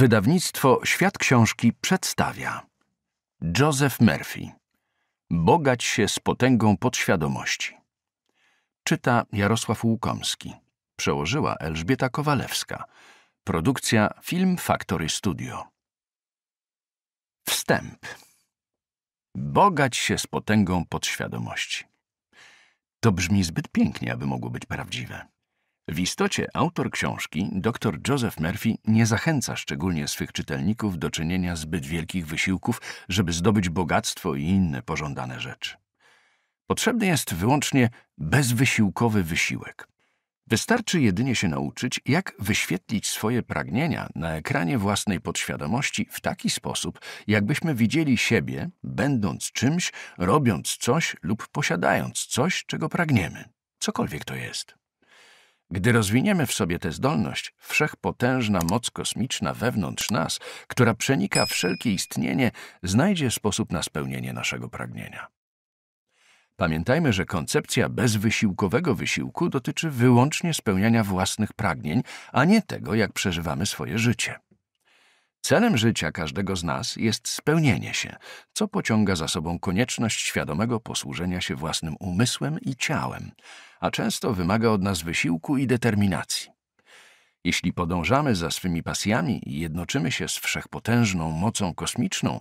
Wydawnictwo Świat Książki przedstawia Joseph Murphy Bogać się z potęgą podświadomości Czyta Jarosław Łukomski Przełożyła Elżbieta Kowalewska Produkcja Film Factory Studio Wstęp Bogać się z potęgą podświadomości To brzmi zbyt pięknie, aby mogło być prawdziwe. W istocie autor książki, dr Joseph Murphy, nie zachęca szczególnie swych czytelników do czynienia zbyt wielkich wysiłków, żeby zdobyć bogactwo i inne pożądane rzeczy. Potrzebny jest wyłącznie bezwysiłkowy wysiłek. Wystarczy jedynie się nauczyć, jak wyświetlić swoje pragnienia na ekranie własnej podświadomości w taki sposób, jakbyśmy widzieli siebie, będąc czymś, robiąc coś lub posiadając coś, czego pragniemy, cokolwiek to jest. Gdy rozwiniemy w sobie tę zdolność, wszechpotężna moc kosmiczna wewnątrz nas, która przenika wszelkie istnienie, znajdzie sposób na spełnienie naszego pragnienia. Pamiętajmy, że koncepcja bezwysiłkowego wysiłku dotyczy wyłącznie spełniania własnych pragnień, a nie tego, jak przeżywamy swoje życie. Celem życia każdego z nas jest spełnienie się, co pociąga za sobą konieczność świadomego posłużenia się własnym umysłem i ciałem, a często wymaga od nas wysiłku i determinacji. Jeśli podążamy za swymi pasjami i jednoczymy się z wszechpotężną mocą kosmiczną,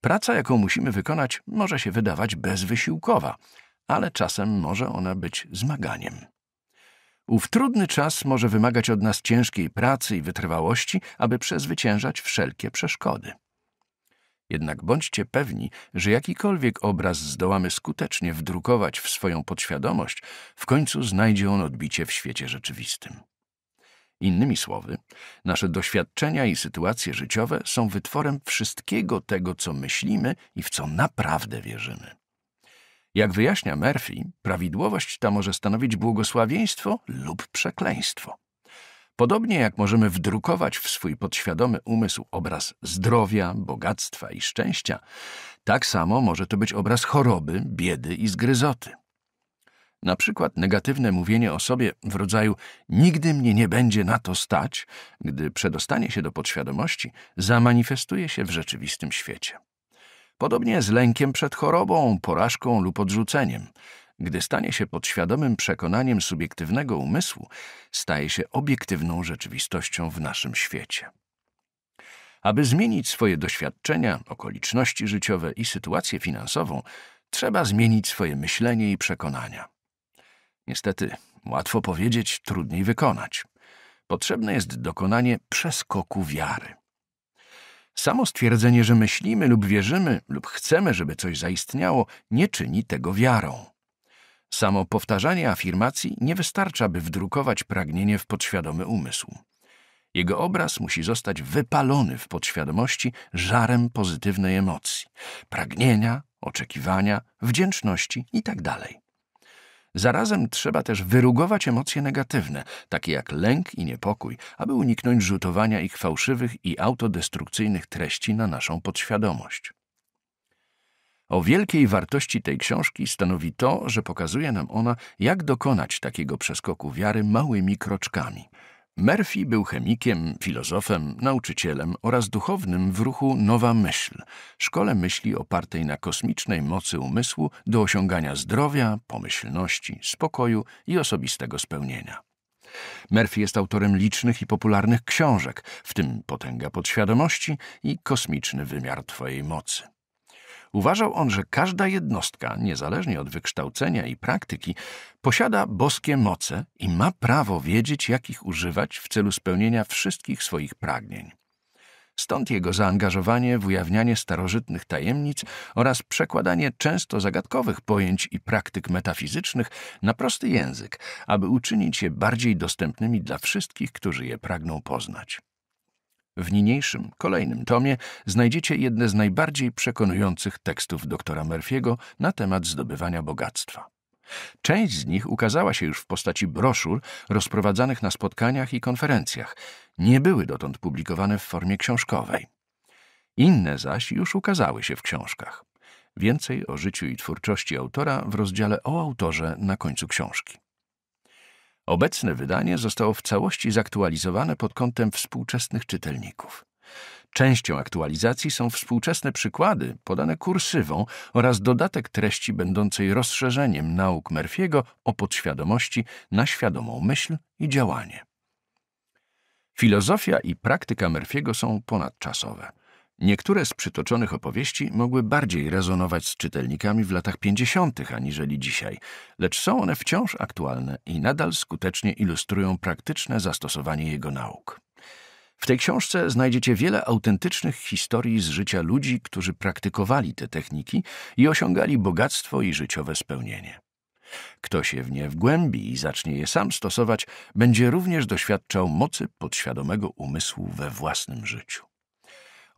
praca, jaką musimy wykonać, może się wydawać bezwysiłkowa, ale czasem może ona być zmaganiem. Ów trudny czas może wymagać od nas ciężkiej pracy i wytrwałości, aby przezwyciężać wszelkie przeszkody. Jednak bądźcie pewni, że jakikolwiek obraz zdołamy skutecznie wdrukować w swoją podświadomość, w końcu znajdzie on odbicie w świecie rzeczywistym. Innymi słowy, nasze doświadczenia i sytuacje życiowe są wytworem wszystkiego tego, co myślimy i w co naprawdę wierzymy. Jak wyjaśnia Murphy, prawidłowość ta może stanowić błogosławieństwo lub przekleństwo. Podobnie jak możemy wdrukować w swój podświadomy umysł obraz zdrowia, bogactwa i szczęścia, tak samo może to być obraz choroby, biedy i zgryzoty. Na przykład negatywne mówienie o sobie w rodzaju nigdy mnie nie będzie na to stać, gdy przedostanie się do podświadomości, zamanifestuje się w rzeczywistym świecie. Podobnie z lękiem przed chorobą, porażką lub odrzuceniem. Gdy stanie się podświadomym przekonaniem subiektywnego umysłu, staje się obiektywną rzeczywistością w naszym świecie. Aby zmienić swoje doświadczenia, okoliczności życiowe i sytuację finansową, trzeba zmienić swoje myślenie i przekonania. Niestety, łatwo powiedzieć, trudniej wykonać. Potrzebne jest dokonanie przeskoku wiary. Samo stwierdzenie, że myślimy lub wierzymy lub chcemy, żeby coś zaistniało, nie czyni tego wiarą. Samo powtarzanie afirmacji nie wystarcza, by wdrukować pragnienie w podświadomy umysł. Jego obraz musi zostać wypalony w podświadomości żarem pozytywnej emocji, pragnienia, oczekiwania, wdzięczności itd. Tak Zarazem trzeba też wyrugować emocje negatywne, takie jak lęk i niepokój, aby uniknąć rzutowania ich fałszywych i autodestrukcyjnych treści na naszą podświadomość. O wielkiej wartości tej książki stanowi to, że pokazuje nam ona, jak dokonać takiego przeskoku wiary małymi kroczkami – Murphy był chemikiem, filozofem, nauczycielem oraz duchownym w ruchu Nowa Myśl, szkole myśli opartej na kosmicznej mocy umysłu do osiągania zdrowia, pomyślności, spokoju i osobistego spełnienia. Murphy jest autorem licznych i popularnych książek, w tym Potęga Podświadomości i Kosmiczny Wymiar Twojej Mocy. Uważał on, że każda jednostka, niezależnie od wykształcenia i praktyki, posiada boskie moce i ma prawo wiedzieć, jak ich używać w celu spełnienia wszystkich swoich pragnień. Stąd jego zaangażowanie w ujawnianie starożytnych tajemnic oraz przekładanie często zagadkowych pojęć i praktyk metafizycznych na prosty język, aby uczynić je bardziej dostępnymi dla wszystkich, którzy je pragną poznać. W niniejszym, kolejnym tomie znajdziecie jedne z najbardziej przekonujących tekstów doktora Murphy'ego na temat zdobywania bogactwa. Część z nich ukazała się już w postaci broszur rozprowadzanych na spotkaniach i konferencjach. Nie były dotąd publikowane w formie książkowej. Inne zaś już ukazały się w książkach. Więcej o życiu i twórczości autora w rozdziale o autorze na końcu książki. Obecne wydanie zostało w całości zaktualizowane pod kątem współczesnych czytelników. Częścią aktualizacji są współczesne przykłady podane kursywą oraz dodatek treści będącej rozszerzeniem nauk Murphy'ego o podświadomości na świadomą myśl i działanie. Filozofia i praktyka Murphy'ego są ponadczasowe. Niektóre z przytoczonych opowieści mogły bardziej rezonować z czytelnikami w latach 50. aniżeli dzisiaj, lecz są one wciąż aktualne i nadal skutecznie ilustrują praktyczne zastosowanie jego nauk. W tej książce znajdziecie wiele autentycznych historii z życia ludzi, którzy praktykowali te techniki i osiągali bogactwo i życiowe spełnienie. Kto się w nie wgłębi i zacznie je sam stosować, będzie również doświadczał mocy podświadomego umysłu we własnym życiu.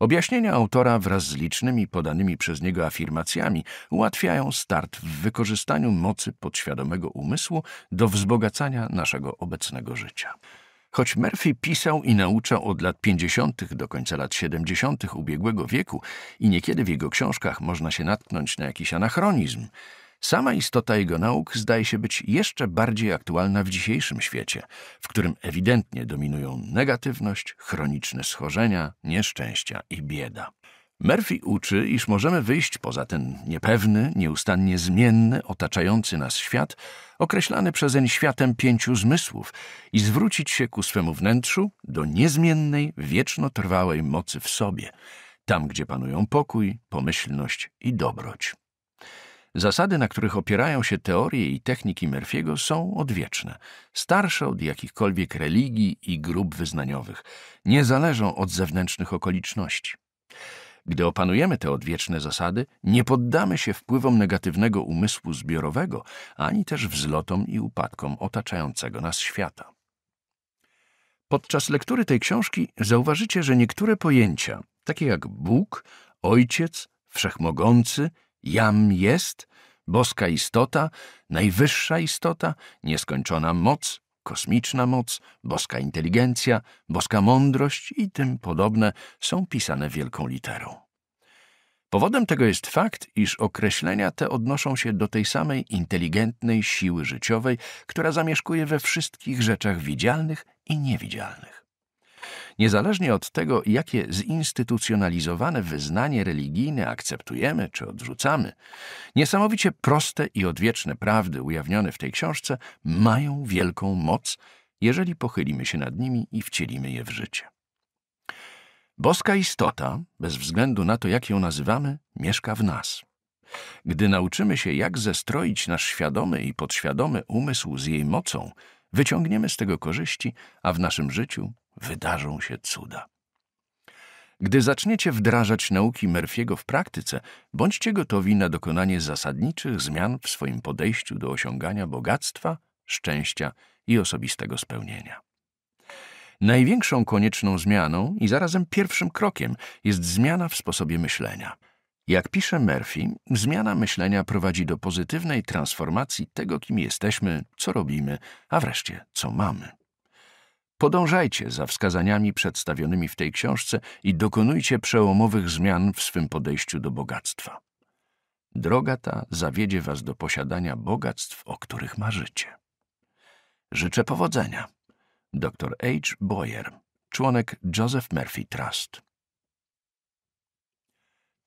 Objaśnienia autora wraz z licznymi podanymi przez niego afirmacjami ułatwiają start w wykorzystaniu mocy podświadomego umysłu do wzbogacania naszego obecnego życia. Choć Murphy pisał i nauczał od lat 50. do końca lat 70. ubiegłego wieku i niekiedy w jego książkach można się natknąć na jakiś anachronizm, Sama istota jego nauk zdaje się być jeszcze bardziej aktualna w dzisiejszym świecie, w którym ewidentnie dominują negatywność, chroniczne schorzenia, nieszczęścia i bieda. Murphy uczy, iż możemy wyjść poza ten niepewny, nieustannie zmienny, otaczający nas świat, określany przezeń światem pięciu zmysłów i zwrócić się ku swemu wnętrzu, do niezmiennej, wiecznotrwałej mocy w sobie, tam gdzie panują pokój, pomyślność i dobroć. Zasady, na których opierają się teorie i techniki Murphy'ego, są odwieczne, starsze od jakichkolwiek religii i grup wyznaniowych, nie zależą od zewnętrznych okoliczności. Gdy opanujemy te odwieczne zasady, nie poddamy się wpływom negatywnego umysłu zbiorowego, ani też wzlotom i upadkom otaczającego nas świata. Podczas lektury tej książki zauważycie, że niektóre pojęcia, takie jak Bóg, Ojciec, Wszechmogący Jam jest, boska istota, najwyższa istota, nieskończona moc, kosmiczna moc, boska inteligencja, boska mądrość i tym podobne są pisane wielką literą. Powodem tego jest fakt, iż określenia te odnoszą się do tej samej inteligentnej siły życiowej, która zamieszkuje we wszystkich rzeczach widzialnych i niewidzialnych. Niezależnie od tego, jakie zinstytucjonalizowane wyznanie religijne akceptujemy czy odrzucamy, niesamowicie proste i odwieczne prawdy ujawnione w tej książce mają wielką moc, jeżeli pochylimy się nad nimi i wcielimy je w życie. Boska istota, bez względu na to, jak ją nazywamy, mieszka w nas. Gdy nauczymy się, jak zestroić nasz świadomy i podświadomy umysł z jej mocą, wyciągniemy z tego korzyści, a w naszym życiu wydarzą się cuda. Gdy zaczniecie wdrażać nauki Murphy'ego w praktyce, bądźcie gotowi na dokonanie zasadniczych zmian w swoim podejściu do osiągania bogactwa, szczęścia i osobistego spełnienia. Największą konieczną zmianą i zarazem pierwszym krokiem jest zmiana w sposobie myślenia. Jak pisze Murphy, zmiana myślenia prowadzi do pozytywnej transformacji tego, kim jesteśmy, co robimy, a wreszcie co mamy. Podążajcie za wskazaniami przedstawionymi w tej książce i dokonujcie przełomowych zmian w swym podejściu do bogactwa. Droga ta zawiedzie was do posiadania bogactw, o których marzycie. Życzę powodzenia. Dr H. Boyer, członek Joseph Murphy Trust.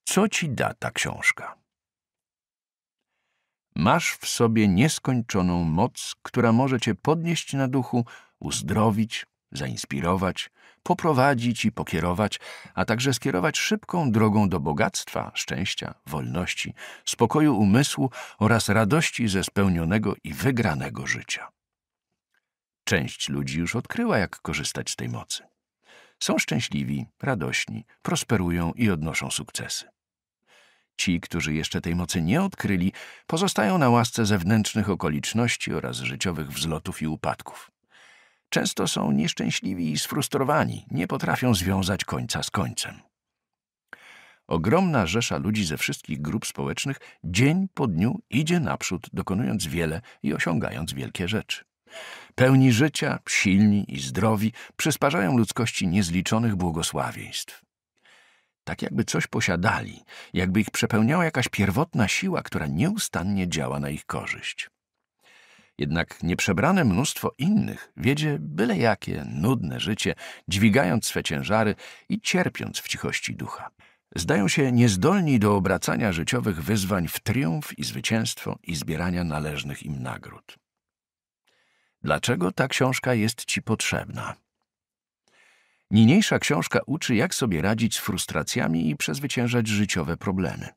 Co ci da ta książka? Masz w sobie nieskończoną moc, która może cię podnieść na duchu, uzdrowić, zainspirować, poprowadzić i pokierować, a także skierować szybką drogą do bogactwa, szczęścia, wolności, spokoju umysłu oraz radości ze spełnionego i wygranego życia. Część ludzi już odkryła, jak korzystać z tej mocy. Są szczęśliwi, radośni, prosperują i odnoszą sukcesy. Ci, którzy jeszcze tej mocy nie odkryli, pozostają na łasce zewnętrznych okoliczności oraz życiowych wzlotów i upadków. Często są nieszczęśliwi i sfrustrowani, nie potrafią związać końca z końcem. Ogromna rzesza ludzi ze wszystkich grup społecznych dzień po dniu idzie naprzód, dokonując wiele i osiągając wielkie rzeczy. Pełni życia, silni i zdrowi przysparzają ludzkości niezliczonych błogosławieństw tak jakby coś posiadali, jakby ich przepełniała jakaś pierwotna siła, która nieustannie działa na ich korzyść. Jednak nieprzebrane mnóstwo innych wiedzie byle jakie nudne życie, dźwigając swe ciężary i cierpiąc w cichości ducha. Zdają się niezdolni do obracania życiowych wyzwań w triumf i zwycięstwo i zbierania należnych im nagród. Dlaczego ta książka jest ci potrzebna? Niniejsza książka uczy, jak sobie radzić z frustracjami i przezwyciężać życiowe problemy.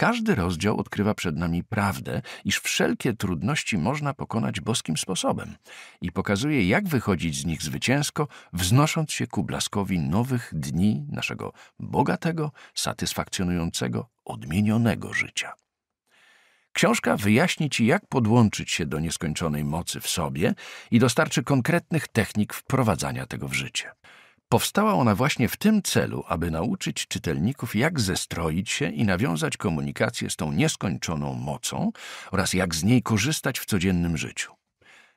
Każdy rozdział odkrywa przed nami prawdę, iż wszelkie trudności można pokonać boskim sposobem i pokazuje, jak wychodzić z nich zwycięsko, wznosząc się ku blaskowi nowych dni naszego bogatego, satysfakcjonującego, odmienionego życia. Książka wyjaśni Ci, jak podłączyć się do nieskończonej mocy w sobie i dostarczy konkretnych technik wprowadzania tego w życie. Powstała ona właśnie w tym celu, aby nauczyć czytelników, jak zestroić się i nawiązać komunikację z tą nieskończoną mocą oraz jak z niej korzystać w codziennym życiu.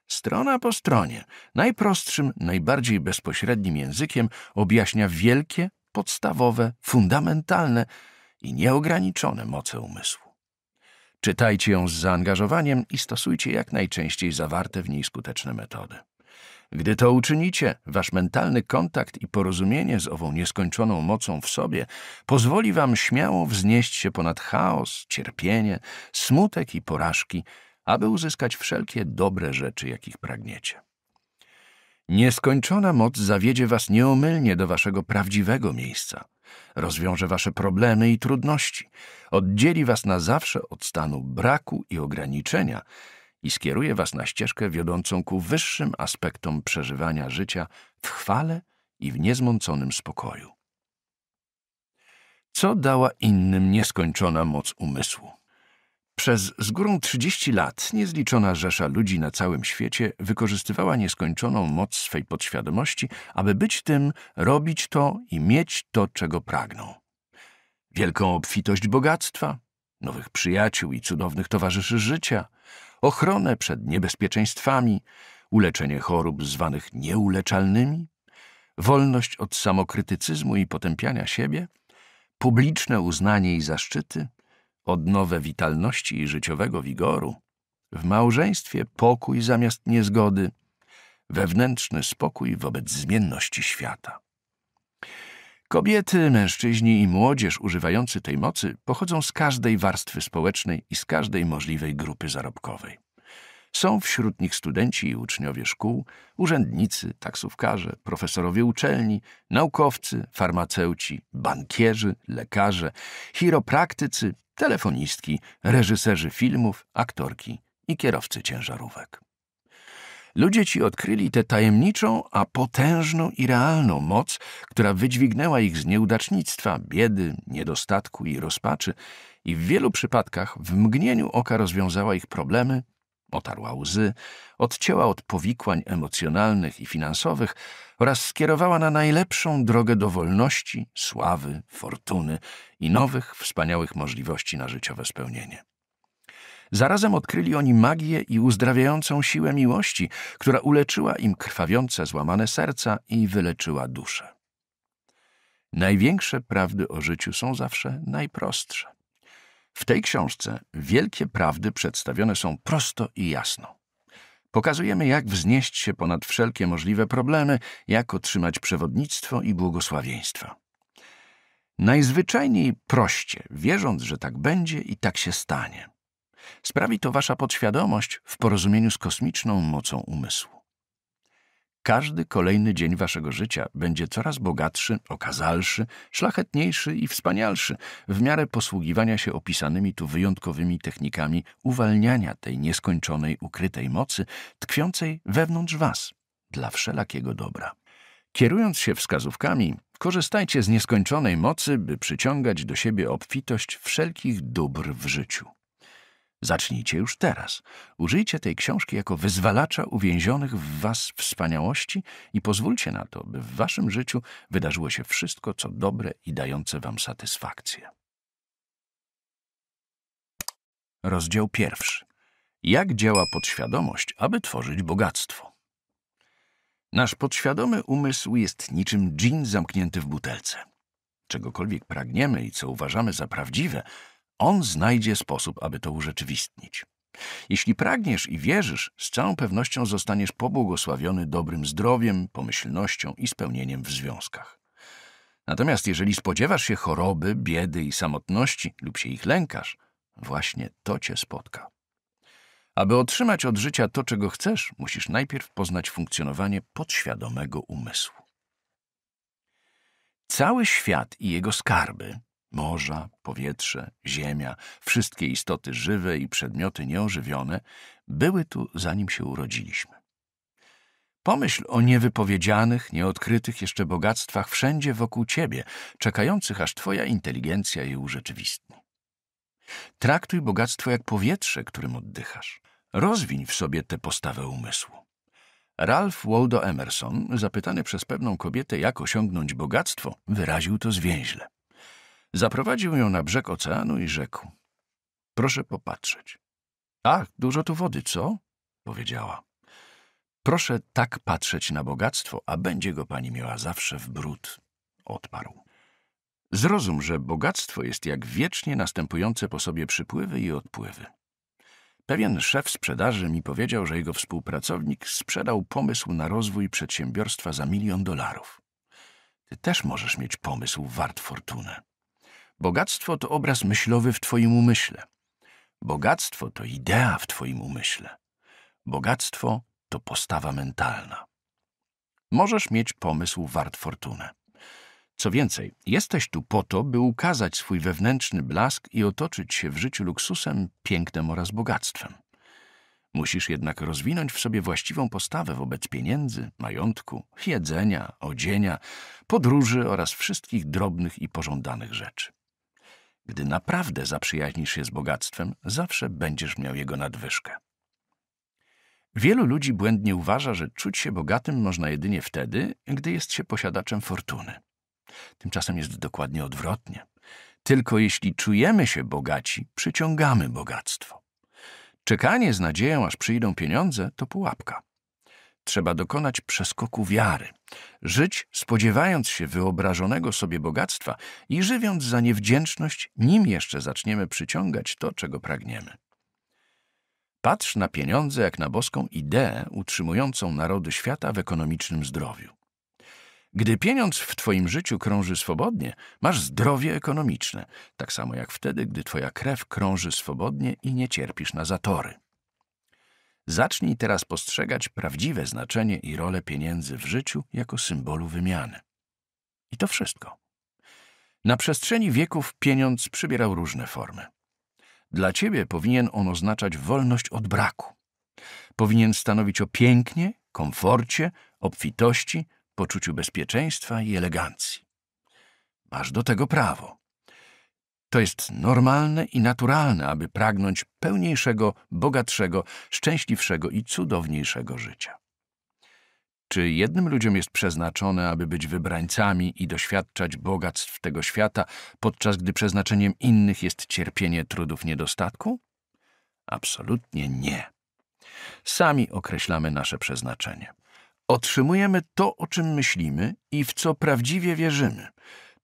Strona po stronie, najprostszym, najbardziej bezpośrednim językiem objaśnia wielkie, podstawowe, fundamentalne i nieograniczone moce umysłu. Czytajcie ją z zaangażowaniem i stosujcie jak najczęściej zawarte w niej skuteczne metody. Gdy to uczynicie, wasz mentalny kontakt i porozumienie z ową nieskończoną mocą w sobie pozwoli wam śmiało wznieść się ponad chaos, cierpienie, smutek i porażki, aby uzyskać wszelkie dobre rzeczy, jakich pragniecie. Nieskończona moc zawiedzie was nieomylnie do waszego prawdziwego miejsca. Rozwiąże wasze problemy i trudności. Oddzieli was na zawsze od stanu braku i ograniczenia – i skieruje was na ścieżkę wiodącą ku wyższym aspektom przeżywania życia w chwale i w niezmąconym spokoju. Co dała innym nieskończona moc umysłu? Przez z górą 30 lat niezliczona rzesza ludzi na całym świecie wykorzystywała nieskończoną moc swej podświadomości, aby być tym, robić to i mieć to, czego pragną. Wielką obfitość bogactwa, nowych przyjaciół i cudownych towarzyszy życia – ochronę przed niebezpieczeństwami, uleczenie chorób zwanych nieuleczalnymi, wolność od samokrytycyzmu i potępiania siebie, publiczne uznanie i zaszczyty, odnowę witalności i życiowego wigoru, w małżeństwie pokój zamiast niezgody, wewnętrzny spokój wobec zmienności świata. Kobiety, mężczyźni i młodzież używający tej mocy pochodzą z każdej warstwy społecznej i z każdej możliwej grupy zarobkowej. Są wśród nich studenci i uczniowie szkół, urzędnicy, taksówkarze, profesorowie uczelni, naukowcy, farmaceuci, bankierzy, lekarze, chiropraktycy, telefonistki, reżyserzy filmów, aktorki i kierowcy ciężarówek ludzie ci odkryli tę tajemniczą, a potężną i realną moc, która wydźwignęła ich z nieudacznictwa, biedy, niedostatku i rozpaczy i w wielu przypadkach w mgnieniu oka rozwiązała ich problemy, otarła łzy, odcięła od powikłań emocjonalnych i finansowych oraz skierowała na najlepszą drogę do wolności, sławy, fortuny i nowych, wspaniałych możliwości na życiowe spełnienie. Zarazem odkryli oni magię i uzdrawiającą siłę miłości, która uleczyła im krwawiące, złamane serca i wyleczyła duszę. Największe prawdy o życiu są zawsze najprostsze. W tej książce wielkie prawdy przedstawione są prosto i jasno. Pokazujemy, jak wznieść się ponad wszelkie możliwe problemy, jak otrzymać przewodnictwo i błogosławieństwa. Najzwyczajniej proście, wierząc, że tak będzie i tak się stanie. Sprawi to wasza podświadomość w porozumieniu z kosmiczną mocą umysłu. Każdy kolejny dzień waszego życia będzie coraz bogatszy, okazalszy, szlachetniejszy i wspanialszy w miarę posługiwania się opisanymi tu wyjątkowymi technikami uwalniania tej nieskończonej, ukrytej mocy tkwiącej wewnątrz was dla wszelakiego dobra. Kierując się wskazówkami, korzystajcie z nieskończonej mocy, by przyciągać do siebie obfitość wszelkich dóbr w życiu. Zacznijcie już teraz. Użyjcie tej książki jako wyzwalacza uwięzionych w was wspaniałości i pozwólcie na to, by w waszym życiu wydarzyło się wszystko, co dobre i dające wam satysfakcję. Rozdział pierwszy. Jak działa podświadomość, aby tworzyć bogactwo? Nasz podświadomy umysł jest niczym dżin zamknięty w butelce. Czegokolwiek pragniemy i co uważamy za prawdziwe – on znajdzie sposób, aby to urzeczywistnić. Jeśli pragniesz i wierzysz, z całą pewnością zostaniesz pobłogosławiony dobrym zdrowiem, pomyślnością i spełnieniem w związkach. Natomiast jeżeli spodziewasz się choroby, biedy i samotności lub się ich lękasz, właśnie to cię spotka. Aby otrzymać od życia to, czego chcesz, musisz najpierw poznać funkcjonowanie podświadomego umysłu. Cały świat i jego skarby Morza, powietrze, ziemia, wszystkie istoty żywe i przedmioty nieożywione były tu, zanim się urodziliśmy. Pomyśl o niewypowiedzianych, nieodkrytych jeszcze bogactwach wszędzie wokół ciebie, czekających aż twoja inteligencja je urzeczywistni. Traktuj bogactwo jak powietrze, którym oddychasz. Rozwiń w sobie tę postawę umysłu. Ralph Waldo Emerson, zapytany przez pewną kobietę, jak osiągnąć bogactwo, wyraził to zwięźle. Zaprowadził ją na brzeg oceanu i rzekł. Proszę popatrzeć. Ach, tak, dużo tu wody, co? powiedziała. Proszę tak patrzeć na bogactwo, a będzie go pani miała zawsze w brud, odparł. Zrozum, że bogactwo jest jak wiecznie następujące po sobie przypływy i odpływy. Pewien szef sprzedaży mi powiedział, że jego współpracownik sprzedał pomysł na rozwój przedsiębiorstwa za milion dolarów. Ty też możesz mieć pomysł wart fortunę. Bogactwo to obraz myślowy w Twoim umyśle. Bogactwo to idea w Twoim umyśle. Bogactwo to postawa mentalna. Możesz mieć pomysł wart fortunę. Co więcej, jesteś tu po to, by ukazać swój wewnętrzny blask i otoczyć się w życiu luksusem, pięknem oraz bogactwem. Musisz jednak rozwinąć w sobie właściwą postawę wobec pieniędzy, majątku, jedzenia, odzienia, podróży oraz wszystkich drobnych i pożądanych rzeczy. Gdy naprawdę zaprzyjaźnisz się z bogactwem, zawsze będziesz miał jego nadwyżkę. Wielu ludzi błędnie uważa, że czuć się bogatym można jedynie wtedy, gdy jest się posiadaczem fortuny. Tymczasem jest dokładnie odwrotnie. Tylko jeśli czujemy się bogaci, przyciągamy bogactwo. Czekanie z nadzieją, aż przyjdą pieniądze, to pułapka trzeba dokonać przeskoku wiary, żyć spodziewając się wyobrażonego sobie bogactwa i żywiąc za niewdzięczność, nim jeszcze zaczniemy przyciągać to, czego pragniemy. Patrz na pieniądze jak na boską ideę utrzymującą narody świata w ekonomicznym zdrowiu. Gdy pieniądz w Twoim życiu krąży swobodnie, masz zdrowie ekonomiczne, tak samo jak wtedy, gdy Twoja krew krąży swobodnie i nie cierpisz na zatory. Zacznij teraz postrzegać prawdziwe znaczenie i rolę pieniędzy w życiu jako symbolu wymiany. I to wszystko. Na przestrzeni wieków pieniądz przybierał różne formy. Dla ciebie powinien on oznaczać wolność od braku. Powinien stanowić o pięknie, komforcie, obfitości, poczuciu bezpieczeństwa i elegancji. Masz do tego prawo. To jest normalne i naturalne, aby pragnąć pełniejszego, bogatszego, szczęśliwszego i cudowniejszego życia. Czy jednym ludziom jest przeznaczone, aby być wybrańcami i doświadczać bogactw tego świata, podczas gdy przeznaczeniem innych jest cierpienie trudów niedostatku? Absolutnie nie. Sami określamy nasze przeznaczenie. Otrzymujemy to, o czym myślimy i w co prawdziwie wierzymy,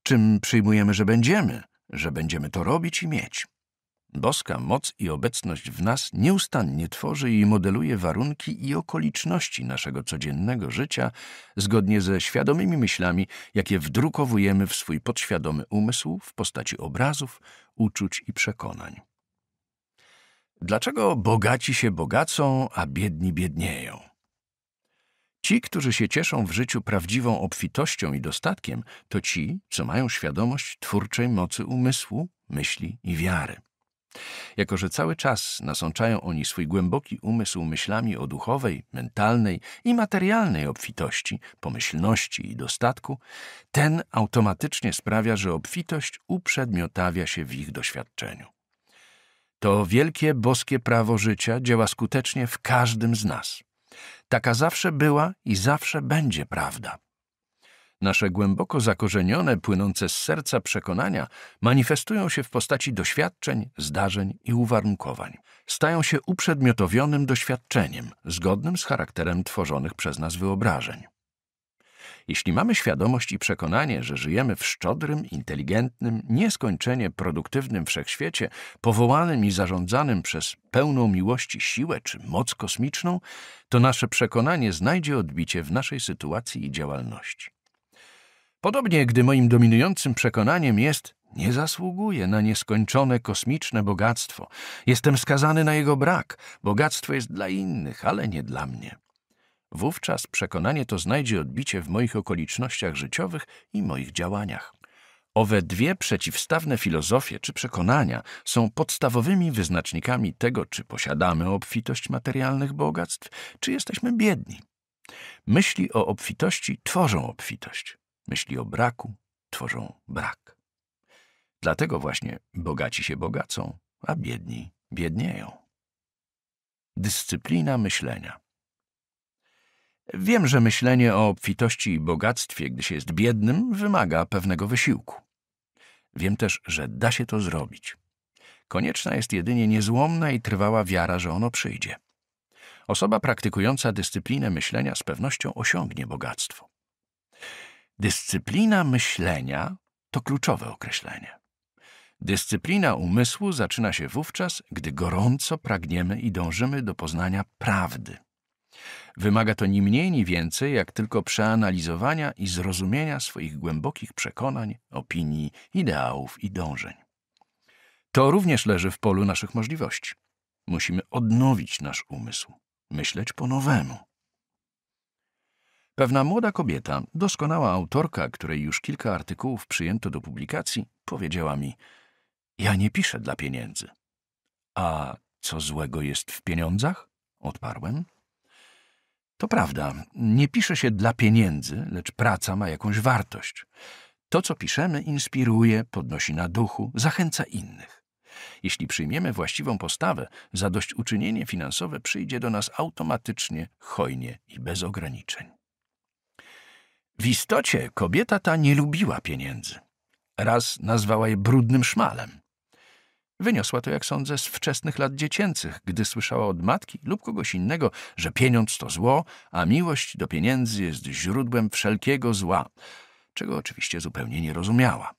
czym przyjmujemy, że będziemy, że będziemy to robić i mieć. Boska moc i obecność w nas nieustannie tworzy i modeluje warunki i okoliczności naszego codziennego życia zgodnie ze świadomymi myślami, jakie wdrukowujemy w swój podświadomy umysł w postaci obrazów, uczuć i przekonań. Dlaczego bogaci się bogacą, a biedni biednieją? Ci, którzy się cieszą w życiu prawdziwą obfitością i dostatkiem, to ci, co mają świadomość twórczej mocy umysłu, myśli i wiary. Jako, że cały czas nasączają oni swój głęboki umysł myślami o duchowej, mentalnej i materialnej obfitości, pomyślności i dostatku, ten automatycznie sprawia, że obfitość uprzedmiotawia się w ich doświadczeniu. To wielkie boskie prawo życia działa skutecznie w każdym z nas. Taka zawsze była i zawsze będzie prawda. Nasze głęboko zakorzenione, płynące z serca przekonania manifestują się w postaci doświadczeń, zdarzeń i uwarunkowań. Stają się uprzedmiotowionym doświadczeniem, zgodnym z charakterem tworzonych przez nas wyobrażeń. Jeśli mamy świadomość i przekonanie, że żyjemy w szczodrym, inteligentnym, nieskończenie produktywnym wszechświecie, powołanym i zarządzanym przez pełną miłości siłę czy moc kosmiczną, to nasze przekonanie znajdzie odbicie w naszej sytuacji i działalności. Podobnie, gdy moim dominującym przekonaniem jest nie zasługuję na nieskończone kosmiczne bogactwo. Jestem skazany na jego brak. Bogactwo jest dla innych, ale nie dla mnie. Wówczas przekonanie to znajdzie odbicie w moich okolicznościach życiowych i moich działaniach. Owe dwie przeciwstawne filozofie czy przekonania są podstawowymi wyznacznikami tego, czy posiadamy obfitość materialnych bogactw, czy jesteśmy biedni. Myśli o obfitości tworzą obfitość, myśli o braku tworzą brak. Dlatego właśnie bogaci się bogacą, a biedni biednieją. Dyscyplina myślenia. Wiem, że myślenie o obfitości i bogactwie, gdy się jest biednym, wymaga pewnego wysiłku. Wiem też, że da się to zrobić. Konieczna jest jedynie niezłomna i trwała wiara, że ono przyjdzie. Osoba praktykująca dyscyplinę myślenia z pewnością osiągnie bogactwo. Dyscyplina myślenia to kluczowe określenie. Dyscyplina umysłu zaczyna się wówczas, gdy gorąco pragniemy i dążymy do poznania prawdy. Wymaga to ni mniej, ni więcej, jak tylko przeanalizowania i zrozumienia swoich głębokich przekonań, opinii, ideałów i dążeń. To również leży w polu naszych możliwości. Musimy odnowić nasz umysł, myśleć po nowemu. Pewna młoda kobieta, doskonała autorka, której już kilka artykułów przyjęto do publikacji, powiedziała mi: Ja nie piszę dla pieniędzy. A co złego jest w pieniądzach? Odparłem. To prawda, nie pisze się dla pieniędzy, lecz praca ma jakąś wartość. To, co piszemy, inspiruje, podnosi na duchu, zachęca innych. Jeśli przyjmiemy właściwą postawę, zadośćuczynienie finansowe przyjdzie do nas automatycznie, hojnie i bez ograniczeń. W istocie kobieta ta nie lubiła pieniędzy. Raz nazwała je brudnym szmalem. Wyniosła to, jak sądzę, z wczesnych lat dziecięcych, gdy słyszała od matki lub kogoś innego, że pieniądz to zło, a miłość do pieniędzy jest źródłem wszelkiego zła, czego oczywiście zupełnie nie rozumiała.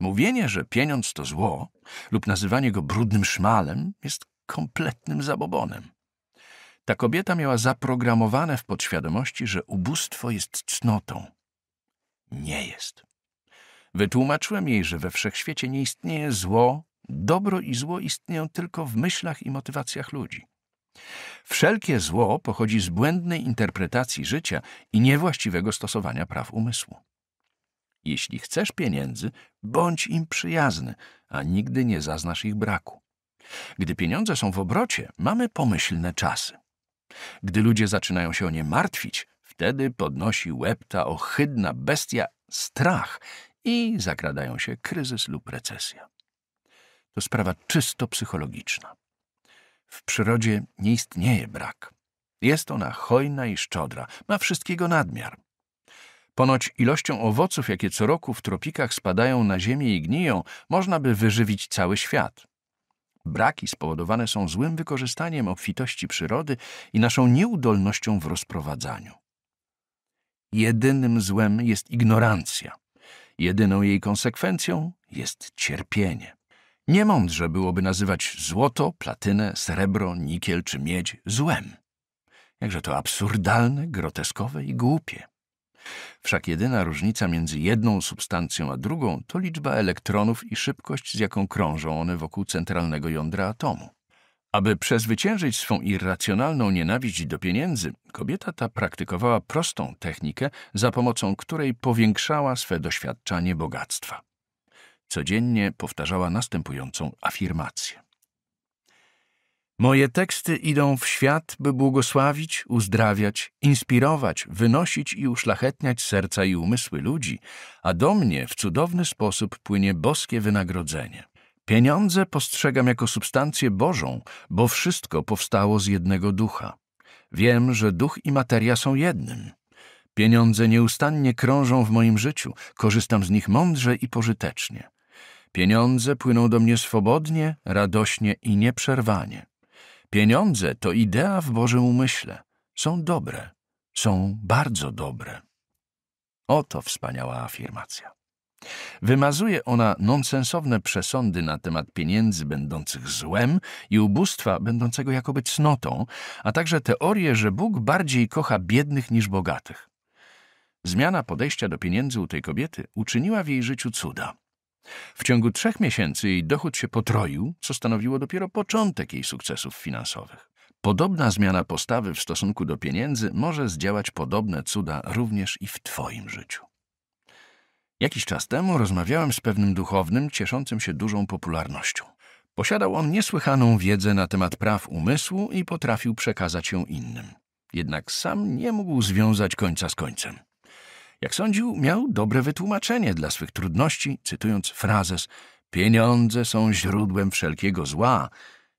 Mówienie, że pieniądz to zło lub nazywanie go brudnym szmalem jest kompletnym zabobonem. Ta kobieta miała zaprogramowane w podświadomości, że ubóstwo jest cnotą. Nie jest. Wytłumaczyłem jej, że we wszechświecie nie istnieje zło dobro i zło istnieją tylko w myślach i motywacjach ludzi. Wszelkie zło pochodzi z błędnej interpretacji życia i niewłaściwego stosowania praw umysłu. Jeśli chcesz pieniędzy, bądź im przyjazny, a nigdy nie zaznasz ich braku. Gdy pieniądze są w obrocie, mamy pomyślne czasy. Gdy ludzie zaczynają się o nie martwić, wtedy podnosi łeb ta ohydna bestia strach i zakradają się kryzys lub recesja to sprawa czysto psychologiczna. W przyrodzie nie istnieje brak. Jest ona hojna i szczodra, ma wszystkiego nadmiar. Ponoć ilością owoców, jakie co roku w tropikach spadają na ziemię i gniją, można by wyżywić cały świat. Braki spowodowane są złym wykorzystaniem obfitości przyrody i naszą nieudolnością w rozprowadzaniu. Jedynym złem jest ignorancja. Jedyną jej konsekwencją jest cierpienie. Niemądrze byłoby nazywać złoto, platynę, srebro, nikiel czy miedź złem. Jakże to absurdalne, groteskowe i głupie. Wszak jedyna różnica między jedną substancją a drugą to liczba elektronów i szybkość, z jaką krążą one wokół centralnego jądra atomu. Aby przezwyciężyć swą irracjonalną nienawiść do pieniędzy, kobieta ta praktykowała prostą technikę, za pomocą której powiększała swe doświadczanie bogactwa. Codziennie powtarzała następującą afirmację. Moje teksty idą w świat, by błogosławić, uzdrawiać, inspirować, wynosić i uszlachetniać serca i umysły ludzi, a do mnie w cudowny sposób płynie boskie wynagrodzenie. Pieniądze postrzegam jako substancję Bożą, bo wszystko powstało z jednego ducha. Wiem, że duch i materia są jednym. Pieniądze nieustannie krążą w moim życiu, korzystam z nich mądrze i pożytecznie. Pieniądze płyną do mnie swobodnie, radośnie i nieprzerwanie. Pieniądze to idea w Bożym umyśle. Są dobre, są bardzo dobre. Oto wspaniała afirmacja. Wymazuje ona nonsensowne przesądy na temat pieniędzy będących złem i ubóstwa będącego jakoby cnotą, a także teorię, że Bóg bardziej kocha biednych niż bogatych. Zmiana podejścia do pieniędzy u tej kobiety uczyniła w jej życiu cuda. W ciągu trzech miesięcy jej dochód się potroił, co stanowiło dopiero początek jej sukcesów finansowych. Podobna zmiana postawy w stosunku do pieniędzy może zdziałać podobne cuda również i w Twoim życiu. Jakiś czas temu rozmawiałem z pewnym duchownym cieszącym się dużą popularnością. Posiadał on niesłychaną wiedzę na temat praw umysłu i potrafił przekazać ją innym. Jednak sam nie mógł związać końca z końcem. Jak sądził, miał dobre wytłumaczenie dla swych trudności, cytując frazes Pieniądze są źródłem wszelkiego zła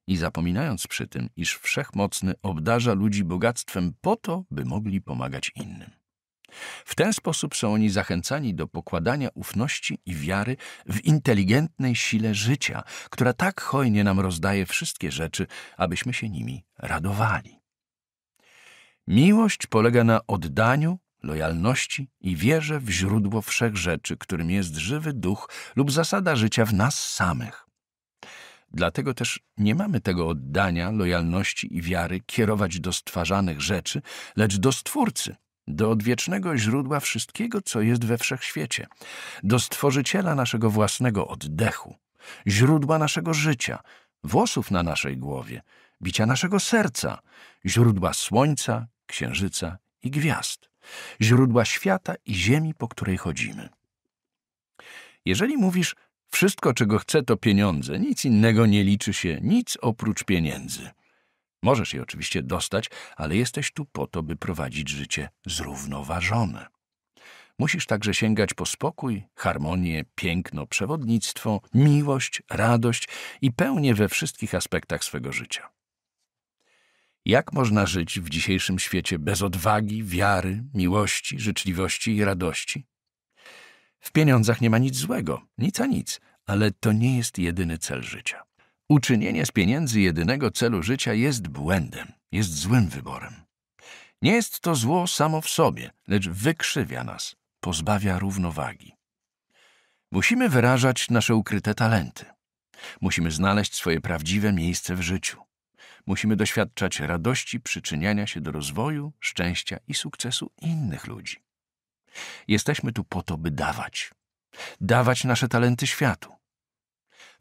i zapominając przy tym, iż Wszechmocny obdarza ludzi bogactwem po to, by mogli pomagać innym. W ten sposób są oni zachęcani do pokładania ufności i wiary w inteligentnej sile życia, która tak hojnie nam rozdaje wszystkie rzeczy, abyśmy się nimi radowali. Miłość polega na oddaniu lojalności i wierze w źródło wszech rzeczy, którym jest żywy duch lub zasada życia w nas samych. Dlatego też nie mamy tego oddania, lojalności i wiary kierować do stwarzanych rzeczy, lecz do Stwórcy, do odwiecznego źródła wszystkiego, co jest we wszechświecie, do Stworzyciela naszego własnego oddechu, źródła naszego życia, włosów na naszej głowie, bicia naszego serca, źródła słońca, księżyca i gwiazd źródła świata i ziemi, po której chodzimy. Jeżeli mówisz, wszystko czego chcę to pieniądze, nic innego nie liczy się, nic oprócz pieniędzy. Możesz je oczywiście dostać, ale jesteś tu po to, by prowadzić życie zrównoważone. Musisz także sięgać po spokój, harmonię, piękno, przewodnictwo, miłość, radość i pełnię we wszystkich aspektach swego życia. Jak można żyć w dzisiejszym świecie bez odwagi, wiary, miłości, życzliwości i radości? W pieniądzach nie ma nic złego, nic a nic, ale to nie jest jedyny cel życia. Uczynienie z pieniędzy jedynego celu życia jest błędem, jest złym wyborem. Nie jest to zło samo w sobie, lecz wykrzywia nas, pozbawia równowagi. Musimy wyrażać nasze ukryte talenty. Musimy znaleźć swoje prawdziwe miejsce w życiu musimy doświadczać radości przyczyniania się do rozwoju, szczęścia i sukcesu innych ludzi. Jesteśmy tu po to, by dawać. Dawać nasze talenty światu.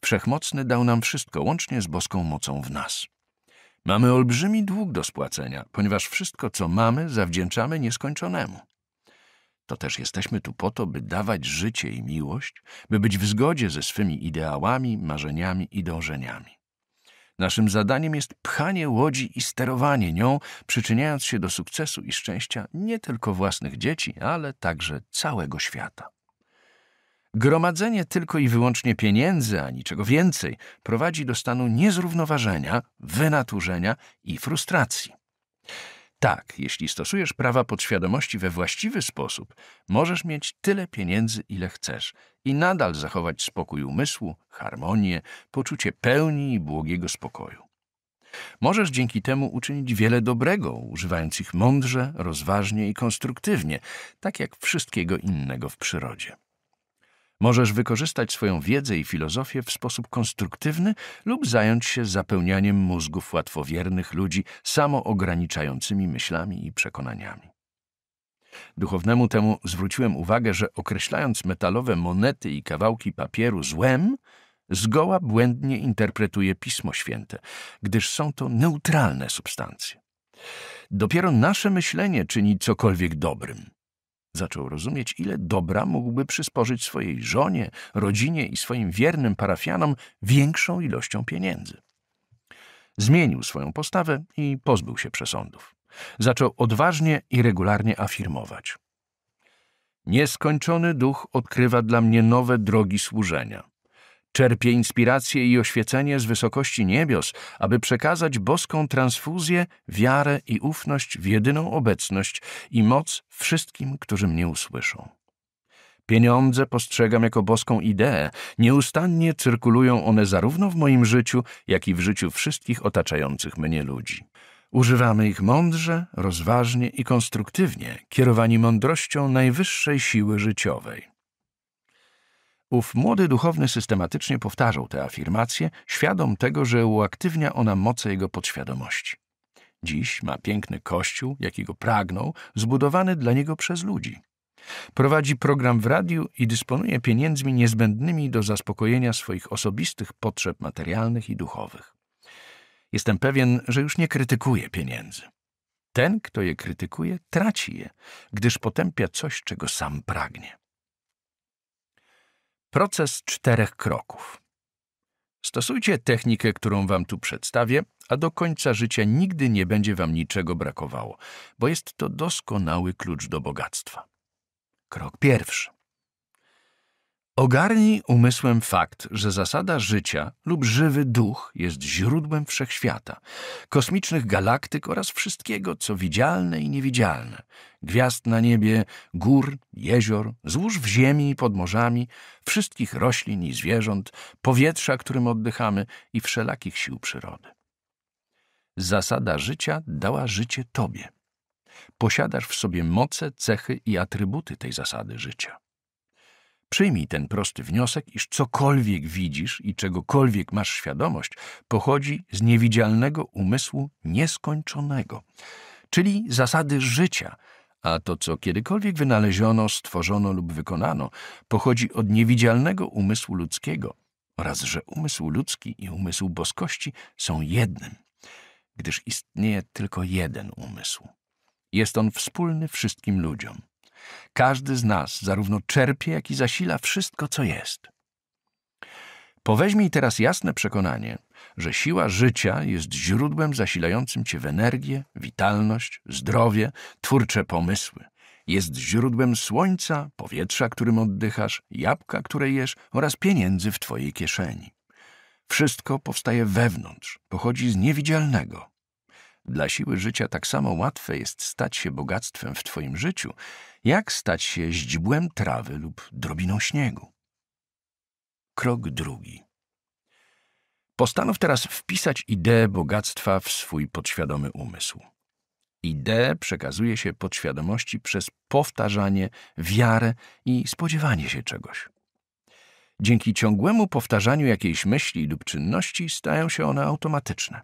Wszechmocny dał nam wszystko, łącznie z boską mocą w nas. Mamy olbrzymi dług do spłacenia, ponieważ wszystko, co mamy, zawdzięczamy nieskończonemu. To też jesteśmy tu po to, by dawać życie i miłość, by być w zgodzie ze swymi ideałami, marzeniami i dążeniami. Naszym zadaniem jest pchanie łodzi i sterowanie nią, przyczyniając się do sukcesu i szczęścia nie tylko własnych dzieci, ale także całego świata. Gromadzenie tylko i wyłącznie pieniędzy, a niczego więcej, prowadzi do stanu niezrównoważenia, wynaturzenia i frustracji. Tak, jeśli stosujesz prawa podświadomości we właściwy sposób, możesz mieć tyle pieniędzy, ile chcesz i nadal zachować spokój umysłu, harmonię, poczucie pełni i błogiego spokoju. Możesz dzięki temu uczynić wiele dobrego, używając ich mądrze, rozważnie i konstruktywnie, tak jak wszystkiego innego w przyrodzie. Możesz wykorzystać swoją wiedzę i filozofię w sposób konstruktywny lub zająć się zapełnianiem mózgów łatwowiernych ludzi samoograniczającymi myślami i przekonaniami. Duchownemu temu zwróciłem uwagę, że określając metalowe monety i kawałki papieru złem, zgoła błędnie interpretuje Pismo Święte, gdyż są to neutralne substancje. Dopiero nasze myślenie czyni cokolwiek dobrym. Zaczął rozumieć, ile dobra mógłby przysporzyć swojej żonie, rodzinie i swoim wiernym parafianom większą ilością pieniędzy. Zmienił swoją postawę i pozbył się przesądów. Zaczął odważnie i regularnie afirmować. Nieskończony duch odkrywa dla mnie nowe drogi służenia. Czerpie inspirację i oświecenie z wysokości niebios, aby przekazać boską transfuzję, wiarę i ufność w jedyną obecność i moc wszystkim, którzy mnie usłyszą. Pieniądze postrzegam jako boską ideę. Nieustannie cyrkulują one zarówno w moim życiu, jak i w życiu wszystkich otaczających mnie ludzi. Używamy ich mądrze, rozważnie i konstruktywnie, kierowani mądrością najwyższej siły życiowej. Ów młody duchowny systematycznie powtarzał te afirmacje, świadom tego, że uaktywnia ona moce jego podświadomości. Dziś ma piękny kościół, jakiego pragnął, zbudowany dla niego przez ludzi. Prowadzi program w radiu i dysponuje pieniędzmi niezbędnymi do zaspokojenia swoich osobistych potrzeb materialnych i duchowych. Jestem pewien, że już nie krytykuje pieniędzy. Ten, kto je krytykuje, traci je, gdyż potępia coś, czego sam pragnie. Proces czterech kroków. Stosujcie technikę, którą Wam tu przedstawię, a do końca życia nigdy nie będzie Wam niczego brakowało, bo jest to doskonały klucz do bogactwa. Krok pierwszy. Ogarnij umysłem fakt, że zasada życia lub żywy duch jest źródłem wszechświata, kosmicznych galaktyk oraz wszystkiego, co widzialne i niewidzialne gwiazd na niebie, gór, jezior, złóż w ziemi i pod morzami, wszystkich roślin i zwierząt, powietrza, którym oddychamy i wszelakich sił przyrody. Zasada życia dała życie Tobie. Posiadasz w sobie moce, cechy i atrybuty tej zasady życia. Przyjmij ten prosty wniosek, iż cokolwiek widzisz i czegokolwiek masz świadomość, pochodzi z niewidzialnego umysłu nieskończonego, czyli zasady życia, a to, co kiedykolwiek wynaleziono, stworzono lub wykonano, pochodzi od niewidzialnego umysłu ludzkiego oraz że umysł ludzki i umysł boskości są jednym, gdyż istnieje tylko jeden umysł. Jest on wspólny wszystkim ludziom. Każdy z nas zarówno czerpie, jak i zasila wszystko, co jest. Poweźmij teraz jasne przekonanie, że siła życia jest źródłem zasilającym cię w energię, witalność, zdrowie, twórcze pomysły. Jest źródłem słońca, powietrza, którym oddychasz, jabłka, które jesz oraz pieniędzy w twojej kieszeni. Wszystko powstaje wewnątrz, pochodzi z niewidzialnego. Dla siły życia tak samo łatwe jest stać się bogactwem w twoim życiu, jak stać się źdźbłem trawy lub drobiną śniegu. Krok drugi. Postanów teraz wpisać ideę bogactwa w swój podświadomy umysł. Ideę przekazuje się podświadomości przez powtarzanie, wiarę i spodziewanie się czegoś. Dzięki ciągłemu powtarzaniu jakiejś myśli lub czynności stają się one automatyczne.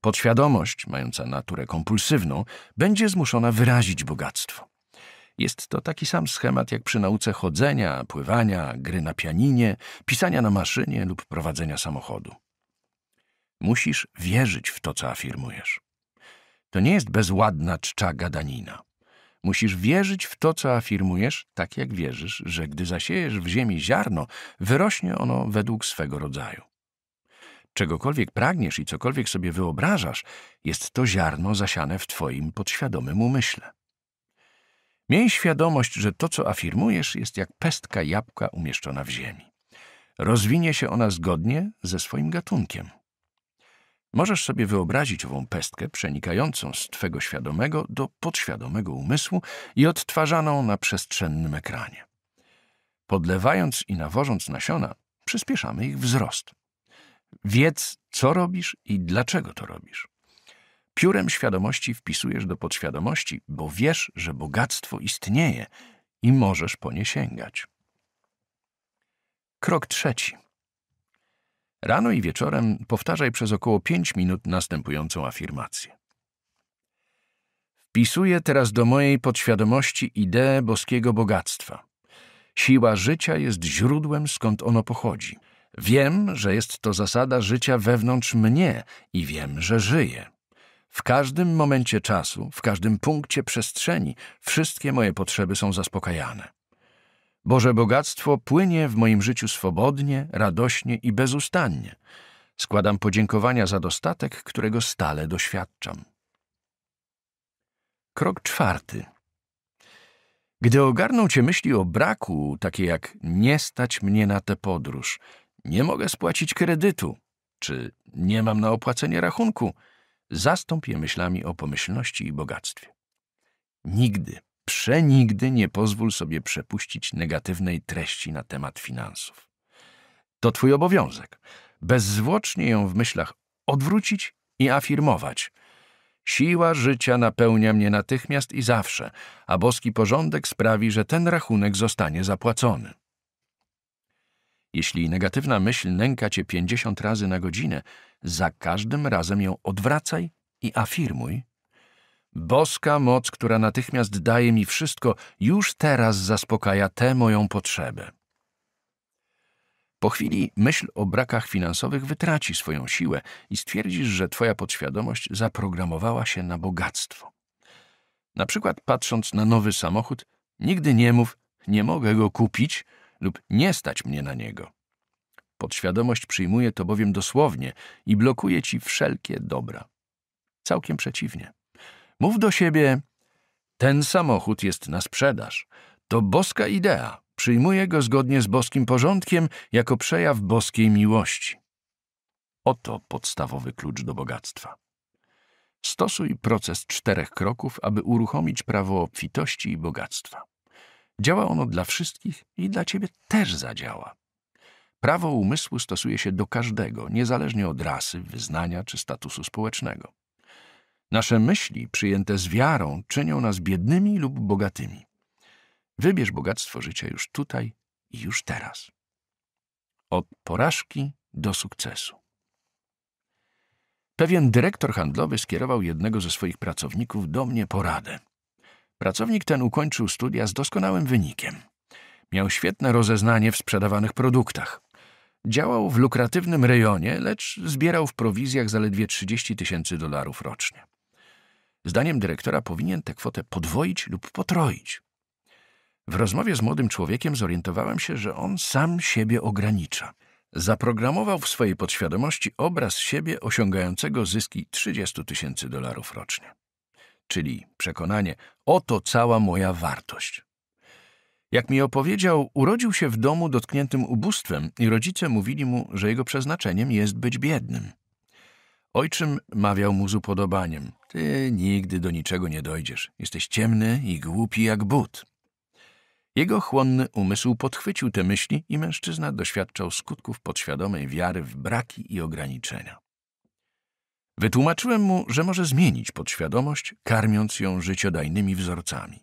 Podświadomość, mająca naturę kompulsywną, będzie zmuszona wyrazić bogactwo. Jest to taki sam schemat jak przy nauce chodzenia, pływania, gry na pianinie, pisania na maszynie lub prowadzenia samochodu. Musisz wierzyć w to, co afirmujesz. To nie jest bezładna czcza gadanina. Musisz wierzyć w to, co afirmujesz, tak jak wierzysz, że gdy zasiejesz w ziemi ziarno, wyrośnie ono według swego rodzaju. Czegokolwiek pragniesz i cokolwiek sobie wyobrażasz, jest to ziarno zasiane w twoim podświadomym umyśle. Miej świadomość, że to, co afirmujesz, jest jak pestka jabłka umieszczona w ziemi. Rozwinie się ona zgodnie ze swoim gatunkiem. Możesz sobie wyobrazić ową pestkę przenikającą z twego świadomego do podświadomego umysłu i odtwarzaną na przestrzennym ekranie. Podlewając i nawożąc nasiona, przyspieszamy ich wzrost. Wiedz, co robisz i dlaczego to robisz. Piórem świadomości wpisujesz do podświadomości, bo wiesz, że bogactwo istnieje i możesz po nie sięgać. Krok trzeci. Rano i wieczorem powtarzaj przez około pięć minut następującą afirmację. Wpisuję teraz do mojej podświadomości ideę boskiego bogactwa. Siła życia jest źródłem, skąd ono pochodzi. Wiem, że jest to zasada życia wewnątrz mnie i wiem, że żyję. W każdym momencie czasu, w każdym punkcie przestrzeni wszystkie moje potrzeby są zaspokajane. Boże bogactwo płynie w moim życiu swobodnie, radośnie i bezustannie. Składam podziękowania za dostatek, którego stale doświadczam. Krok czwarty. Gdy ogarną cię myśli o braku, takie jak nie stać mnie na tę podróż, nie mogę spłacić kredytu, czy nie mam na opłacenie rachunku – zastąp je myślami o pomyślności i bogactwie. Nigdy, przenigdy nie pozwól sobie przepuścić negatywnej treści na temat finansów. To twój obowiązek. Bezzwłocznie ją w myślach odwrócić i afirmować. Siła życia napełnia mnie natychmiast i zawsze, a boski porządek sprawi, że ten rachunek zostanie zapłacony. Jeśli negatywna myśl nęka cię pięćdziesiąt razy na godzinę, za każdym razem ją odwracaj i afirmuj. Boska moc, która natychmiast daje mi wszystko, już teraz zaspokaja tę moją potrzebę. Po chwili myśl o brakach finansowych wytraci swoją siłę i stwierdzisz, że twoja podświadomość zaprogramowała się na bogactwo. Na przykład patrząc na nowy samochód, nigdy nie mów, nie mogę go kupić – lub nie stać mnie na niego. Podświadomość przyjmuje to bowiem dosłownie i blokuje ci wszelkie dobra. Całkiem przeciwnie. Mów do siebie, ten samochód jest na sprzedaż. To boska idea. Przyjmuję go zgodnie z boskim porządkiem jako przejaw boskiej miłości. Oto podstawowy klucz do bogactwa. Stosuj proces czterech kroków, aby uruchomić prawo obfitości i bogactwa. Działa ono dla wszystkich i dla ciebie też zadziała. Prawo umysłu stosuje się do każdego, niezależnie od rasy, wyznania czy statusu społecznego. Nasze myśli, przyjęte z wiarą, czynią nas biednymi lub bogatymi. Wybierz bogactwo życia już tutaj i już teraz. Od porażki do sukcesu. Pewien dyrektor handlowy skierował jednego ze swoich pracowników do mnie poradę. Pracownik ten ukończył studia z doskonałym wynikiem. Miał świetne rozeznanie w sprzedawanych produktach. Działał w lukratywnym rejonie, lecz zbierał w prowizjach zaledwie 30 tysięcy dolarów rocznie. Zdaniem dyrektora powinien tę kwotę podwoić lub potroić. W rozmowie z młodym człowiekiem zorientowałem się, że on sam siebie ogranicza. Zaprogramował w swojej podświadomości obraz siebie osiągającego zyski 30 tysięcy dolarów rocznie czyli przekonanie, oto cała moja wartość. Jak mi opowiedział, urodził się w domu dotkniętym ubóstwem i rodzice mówili mu, że jego przeznaczeniem jest być biednym. Ojczym mawiał mu z upodobaniem. Ty nigdy do niczego nie dojdziesz. Jesteś ciemny i głupi jak but. Jego chłonny umysł podchwycił te myśli i mężczyzna doświadczał skutków podświadomej wiary w braki i ograniczenia. Wytłumaczyłem mu, że może zmienić podświadomość, karmiąc ją życiodajnymi wzorcami.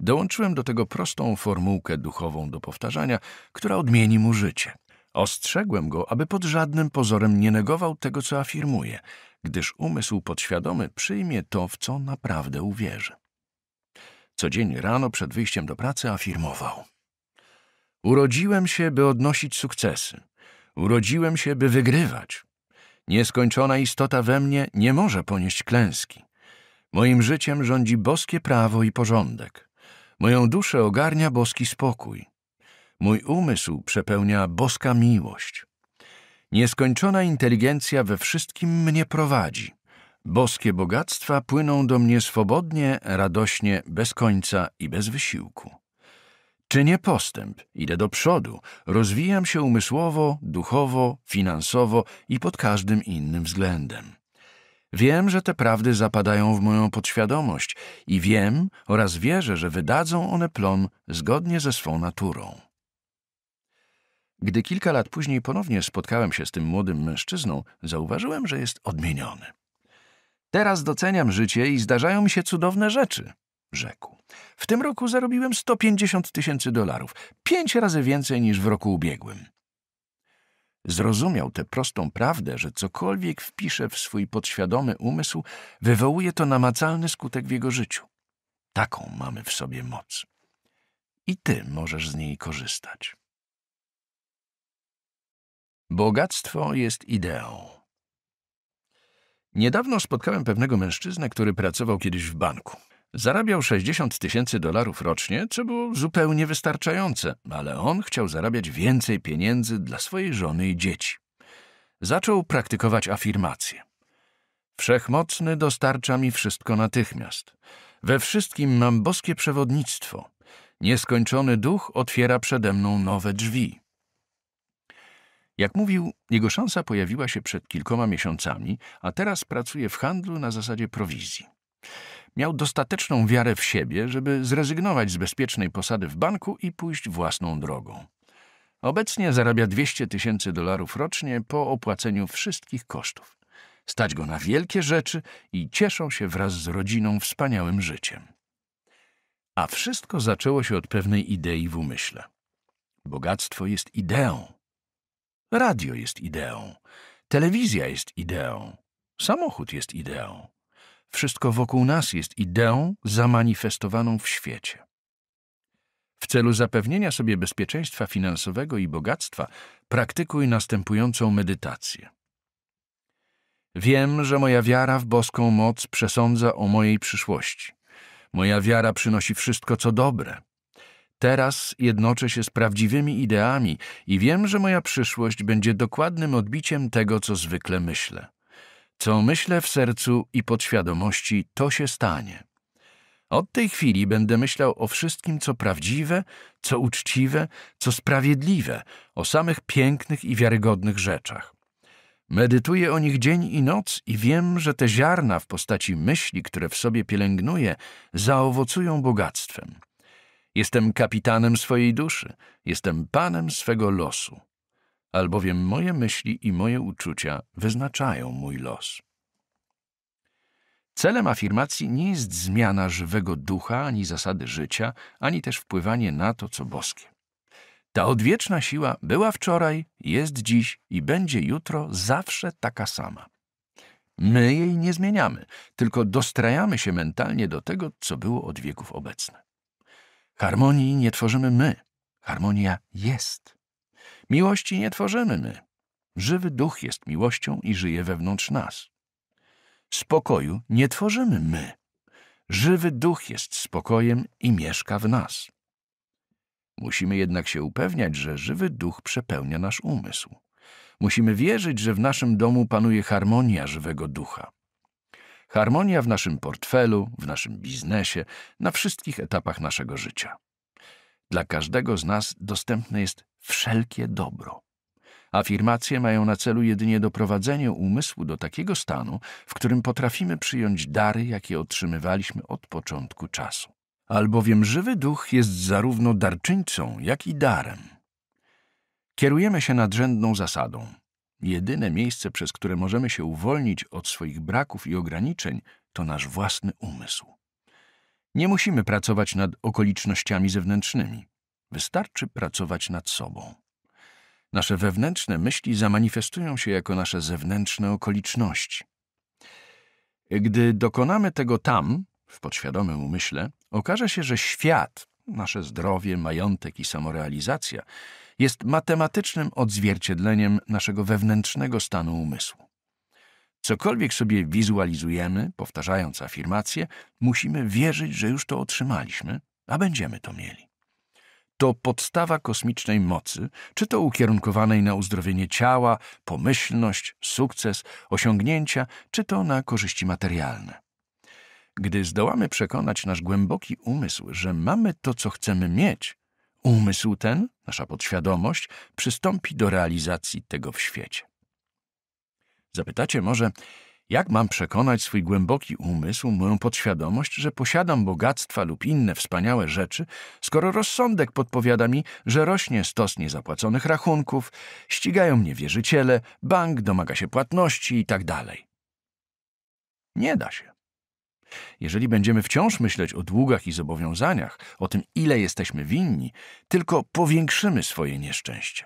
Dołączyłem do tego prostą formułkę duchową do powtarzania, która odmieni mu życie. Ostrzegłem go, aby pod żadnym pozorem nie negował tego, co afirmuje, gdyż umysł podświadomy przyjmie to, w co naprawdę uwierzy. Codziennie rano przed wyjściem do pracy afirmował. Urodziłem się, by odnosić sukcesy. Urodziłem się, by wygrywać. Nieskończona istota we mnie nie może ponieść klęski. Moim życiem rządzi boskie prawo i porządek. Moją duszę ogarnia boski spokój. Mój umysł przepełnia boska miłość. Nieskończona inteligencja we wszystkim mnie prowadzi. Boskie bogactwa płyną do mnie swobodnie, radośnie, bez końca i bez wysiłku. Czynię postęp, idę do przodu, rozwijam się umysłowo, duchowo, finansowo i pod każdym innym względem. Wiem, że te prawdy zapadają w moją podświadomość i wiem oraz wierzę, że wydadzą one plon zgodnie ze swą naturą. Gdy kilka lat później ponownie spotkałem się z tym młodym mężczyzną, zauważyłem, że jest odmieniony. Teraz doceniam życie i zdarzają mi się cudowne rzeczy, rzekł. W tym roku zarobiłem 150 tysięcy dolarów, pięć razy więcej niż w roku ubiegłym. Zrozumiał tę prostą prawdę, że cokolwiek wpisze w swój podświadomy umysł, wywołuje to namacalny skutek w jego życiu. Taką mamy w sobie moc. I ty możesz z niej korzystać. Bogactwo jest ideą. Niedawno spotkałem pewnego mężczyznę, który pracował kiedyś w banku. Zarabiał 60 tysięcy dolarów rocznie, co było zupełnie wystarczające, ale on chciał zarabiać więcej pieniędzy dla swojej żony i dzieci. Zaczął praktykować afirmacje. Wszechmocny dostarcza mi wszystko natychmiast. We wszystkim mam boskie przewodnictwo. Nieskończony duch otwiera przede mną nowe drzwi. Jak mówił, jego szansa pojawiła się przed kilkoma miesiącami, a teraz pracuje w handlu na zasadzie prowizji miał dostateczną wiarę w siebie, żeby zrezygnować z bezpiecznej posady w banku i pójść własną drogą. Obecnie zarabia 200 tysięcy dolarów rocznie po opłaceniu wszystkich kosztów. Stać go na wielkie rzeczy i cieszą się wraz z rodziną wspaniałym życiem. A wszystko zaczęło się od pewnej idei w umyśle. Bogactwo jest ideą. Radio jest ideą. Telewizja jest ideą. Samochód jest ideą. Wszystko wokół nas jest ideą zamanifestowaną w świecie. W celu zapewnienia sobie bezpieczeństwa finansowego i bogactwa praktykuj następującą medytację. Wiem, że moja wiara w boską moc przesądza o mojej przyszłości. Moja wiara przynosi wszystko, co dobre. Teraz jednoczę się z prawdziwymi ideami i wiem, że moja przyszłość będzie dokładnym odbiciem tego, co zwykle myślę. Co myślę w sercu i podświadomości, to się stanie. Od tej chwili będę myślał o wszystkim, co prawdziwe, co uczciwe, co sprawiedliwe, o samych pięknych i wiarygodnych rzeczach. Medytuję o nich dzień i noc i wiem, że te ziarna w postaci myśli, które w sobie pielęgnuję, zaowocują bogactwem. Jestem kapitanem swojej duszy, jestem panem swego losu albowiem moje myśli i moje uczucia wyznaczają mój los. Celem afirmacji nie jest zmiana żywego ducha ani zasady życia, ani też wpływanie na to, co boskie. Ta odwieczna siła była wczoraj, jest dziś i będzie jutro zawsze taka sama. My jej nie zmieniamy, tylko dostrajamy się mentalnie do tego, co było od wieków obecne. Harmonii nie tworzymy my, harmonia jest. Miłości nie tworzymy my. Żywy duch jest miłością i żyje wewnątrz nas. Spokoju nie tworzymy my. Żywy duch jest spokojem i mieszka w nas. Musimy jednak się upewniać, że żywy duch przepełnia nasz umysł. Musimy wierzyć, że w naszym domu panuje harmonia żywego ducha. Harmonia w naszym portfelu, w naszym biznesie, na wszystkich etapach naszego życia. Dla każdego z nas dostępne jest wszelkie dobro. Afirmacje mają na celu jedynie doprowadzenie umysłu do takiego stanu, w którym potrafimy przyjąć dary, jakie otrzymywaliśmy od początku czasu. Albowiem żywy duch jest zarówno darczyńcą, jak i darem. Kierujemy się nadrzędną zasadą. Jedyne miejsce, przez które możemy się uwolnić od swoich braków i ograniczeń, to nasz własny umysł. Nie musimy pracować nad okolicznościami zewnętrznymi. Wystarczy pracować nad sobą. Nasze wewnętrzne myśli zamanifestują się jako nasze zewnętrzne okoliczności. Gdy dokonamy tego tam, w podświadomym umyśle, okaże się, że świat, nasze zdrowie, majątek i samorealizacja jest matematycznym odzwierciedleniem naszego wewnętrznego stanu umysłu. Cokolwiek sobie wizualizujemy, powtarzając afirmację, musimy wierzyć, że już to otrzymaliśmy, a będziemy to mieli. To podstawa kosmicznej mocy, czy to ukierunkowanej na uzdrowienie ciała, pomyślność, sukces, osiągnięcia, czy to na korzyści materialne. Gdy zdołamy przekonać nasz głęboki umysł, że mamy to, co chcemy mieć, umysł ten, nasza podświadomość, przystąpi do realizacji tego w świecie. Zapytacie może, jak mam przekonać swój głęboki umysł, moją podświadomość, że posiadam bogactwa lub inne wspaniałe rzeczy, skoro rozsądek podpowiada mi, że rośnie stos niezapłaconych rachunków, ścigają mnie wierzyciele, bank domaga się płatności itd. Tak Nie da się. Jeżeli będziemy wciąż myśleć o długach i zobowiązaniach, o tym, ile jesteśmy winni, tylko powiększymy swoje nieszczęście.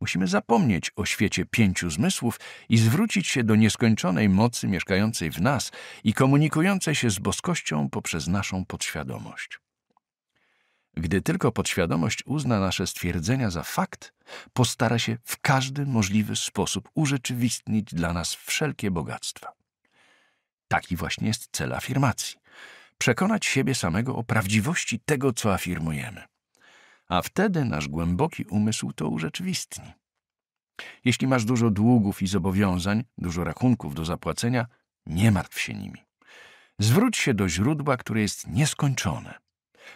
Musimy zapomnieć o świecie pięciu zmysłów i zwrócić się do nieskończonej mocy mieszkającej w nas i komunikującej się z boskością poprzez naszą podświadomość. Gdy tylko podświadomość uzna nasze stwierdzenia za fakt, postara się w każdy możliwy sposób urzeczywistnić dla nas wszelkie bogactwa. Taki właśnie jest cel afirmacji przekonać siebie samego o prawdziwości tego, co afirmujemy a wtedy nasz głęboki umysł to urzeczywistni. Jeśli masz dużo długów i zobowiązań, dużo rachunków do zapłacenia, nie martw się nimi. Zwróć się do źródła, które jest nieskończone.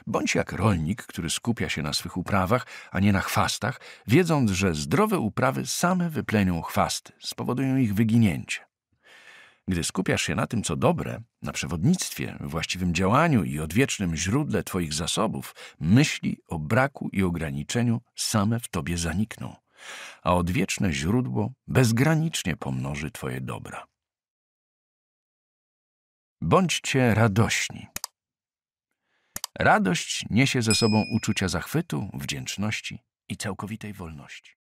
Bądź jak rolnik, który skupia się na swych uprawach, a nie na chwastach, wiedząc, że zdrowe uprawy same wyplenią chwasty, spowodują ich wyginięcie. Gdy skupiasz się na tym, co dobre, na przewodnictwie, właściwym działaniu i odwiecznym źródle Twoich zasobów, myśli o braku i ograniczeniu same w Tobie zanikną, a odwieczne źródło bezgranicznie pomnoży Twoje dobra. Bądźcie radośni. Radość niesie ze sobą uczucia zachwytu, wdzięczności i całkowitej wolności.